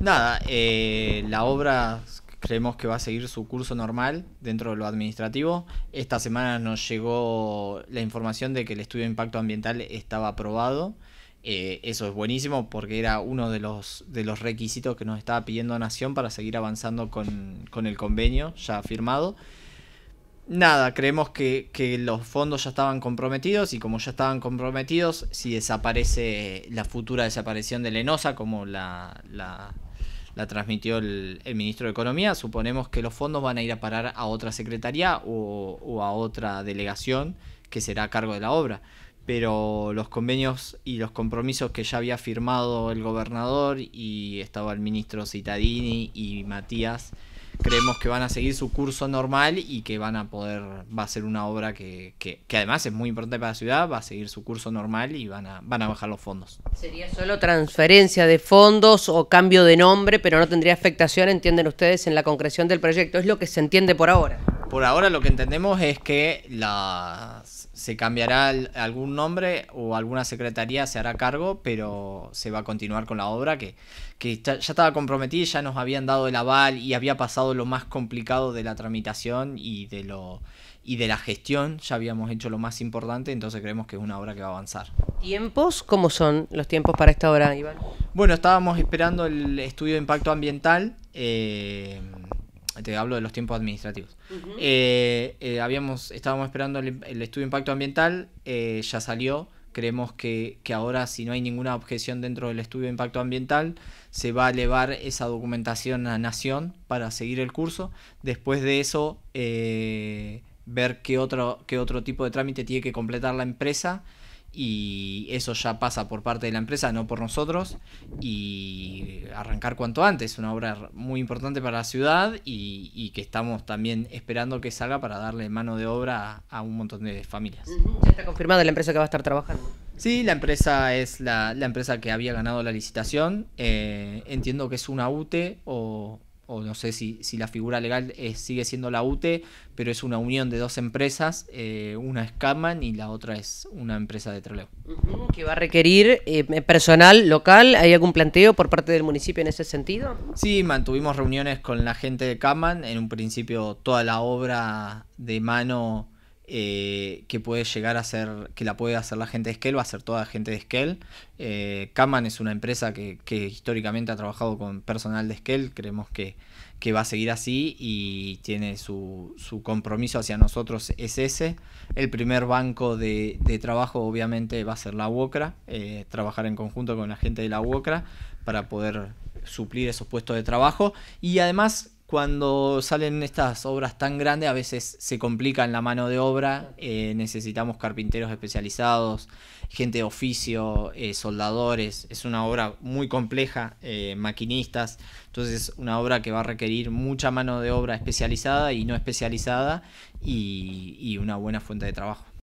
Nada, eh, la obra creemos que va a seguir su curso normal dentro de lo administrativo. Esta semana nos llegó la información de que el estudio de impacto ambiental estaba aprobado. Eh, eso es buenísimo porque era uno de los, de los requisitos que nos estaba pidiendo Nación para seguir avanzando con, el convenio ya firmado. Nada, creemos que, los fondos ya estaban comprometidos y como ya estaban comprometidos, si desaparece la futura desaparición de Lenosa como la la transmitió el, ministro de Economía. Suponemos que los fondos van a ir a parar a otra secretaría o, o, a otra delegación que será a cargo de la obra. Pero los convenios y los compromisos que ya había firmado el gobernador y estaba el ministro Citadini y Matías creemos que van a seguir su curso normal y que van a poder, va a ser una obra que, que, además es muy importante para la ciudad, va a seguir su curso normal y van a, van a bajar los fondos. Sería solo transferencia de fondos o cambio de nombre, pero no tendría afectación, entienden ustedes, en la concreción del proyecto. Es lo que se entiende por ahora. Por ahora lo que entendemos es que la, se cambiará algún nombre o alguna secretaría se hará cargo, pero se va a continuar con la obra que, ya, estaba comprometida, ya nos habían dado el aval y había pasado lo más complicado de la tramitación y de, lo, y de la gestión, ya habíamos hecho lo más importante, entonces creemos que es una obra que va a avanzar. ¿Tiempos? ¿Cómo son los tiempos para esta obra, Iván? Bueno, estábamos esperando el estudio de impacto ambiental. Eh, te hablo de los tiempos administrativos. Eh, eh, habíamos, estábamos esperando el, estudio de impacto ambiental, eh, ya salió. Creemos que, que, ahora, si no hay ninguna objeción dentro del estudio de impacto ambiental, se va a elevar esa documentación a Nación para seguir el curso. Después de eso, ver qué otro, qué otro tipo de trámite tiene que completar la empresa y eso ya pasa por parte de la empresa, no por nosotros, y arrancar cuanto antes, una obra muy importante para la ciudad y, que estamos también esperando que salga para darle mano de obra a, un montón de familias. ¿Ya está confirmada la empresa que va a estar trabajando? Sí, la empresa es la, empresa que había ganado la licitación, eh, entiendo que es una UTE o, o no sé si, la figura legal eh, sigue siendo la UTE, pero es una unión de dos empresas, eh, una es Kaman y la otra es una empresa de troleo. ¿Que va a requerir eh, personal local? ¿Hay algún planteo por parte del municipio en ese sentido? Sí, mantuvimos reuniones con la gente de Kaman, en un principio toda la obra de mano eh, que puede llegar a ser, que la puede hacer la gente de Skell, va a ser toda la gente de Skell. Eh, Kaman es una empresa que, históricamente ha trabajado con personal de Skell, creemos que, va a seguir así y tiene su, compromiso hacia nosotros es ese. El primer banco de, trabajo obviamente va a ser la UOCRA, eh, trabajar en conjunto con la gente de la UOCRA para poder suplir esos puestos de trabajo y además cuando salen estas obras tan grandes a veces se complica en la mano de obra, eh, necesitamos carpinteros especializados, gente de oficio, eh, soldadores, es una obra muy compleja, eh, maquinistas, entonces es una obra que va a requerir mucha mano de obra especializada y no especializada y una buena fuente de trabajo.